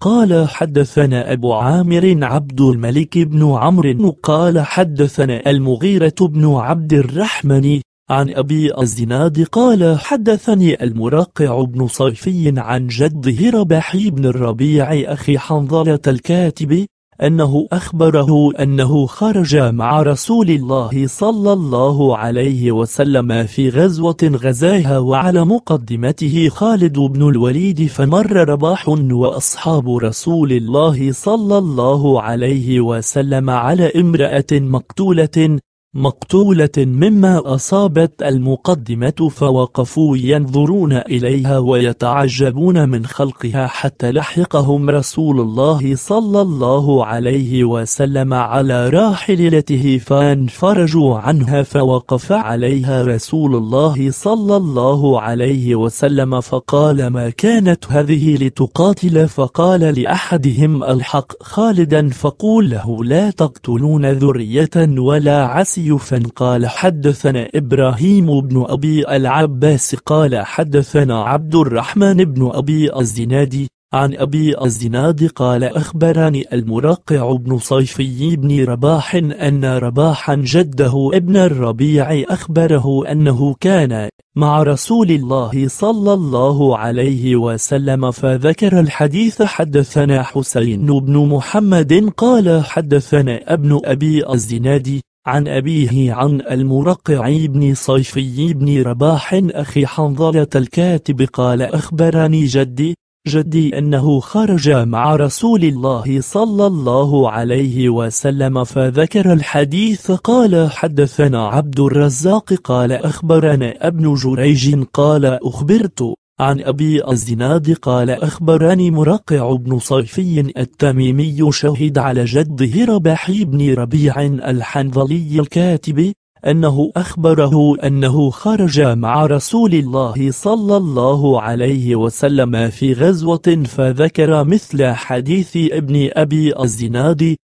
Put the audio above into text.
قال حدثنا أبو عامر عبد الملك بن عمرو قال حدثنا المغيرة بن عبد الرحمن عن أبي الزناد قال حدثني المراقع بن صيفي عن جده رباحي بن الربيع أخي حنظلة الكاتب أنه أخبره أنه خرج مع رسول الله صلى الله عليه وسلم في غزوة غزاها وعلى مقدمته خالد بن الوليد فمر رباح وأصحاب رسول الله صلى الله عليه وسلم على امرأة مقتولة مقتولة مما أصابت المقدمة فوقفوا ينظرون إليها ويتعجبون من خلقها حتى لحقهم رسول الله صلى الله عليه وسلم على راحلته فانفرجوا عنها فوقف عليها رسول الله صلى الله عليه وسلم فقال ما كانت هذه لتقاتل فقال لأحدهم الحق خالدا فقول له لا تقتلون ذرية ولا عسى سيوفا قال حدثنا إبراهيم بن أبي العباس قال حدثنا عبد الرحمن بن أبي الزنادي عن أبي الزناد قال أخبرني المراقع بن صيفي بن رباح أن رباحا جده ابن الربيع أخبره أنه كان مع رسول الله صلى الله عليه وسلم فذكر الحديث حدثنا حسين بن محمد قال حدثنا ابن أبي الزناد عن أبيه عن المرقع بن صيفي بن رباح أخي حنظلة الكاتب قال أخبرني جدي جدي أنه خرج مع رسول الله صلى الله عليه وسلم فذكر الحديث قال حدثنا عبد الرزاق قال أخبرنا ابن جريج قال أخبرت عن أبي الزناد قال أخبرني مرقع بن صيفي التميمي شهد على جده رباحي بن ربيع الحنظلي الكاتب أنه أخبره أنه خرج مع رسول الله صلى الله عليه وسلم في غزوة فذكر مثل حديث ابن أبي الزناد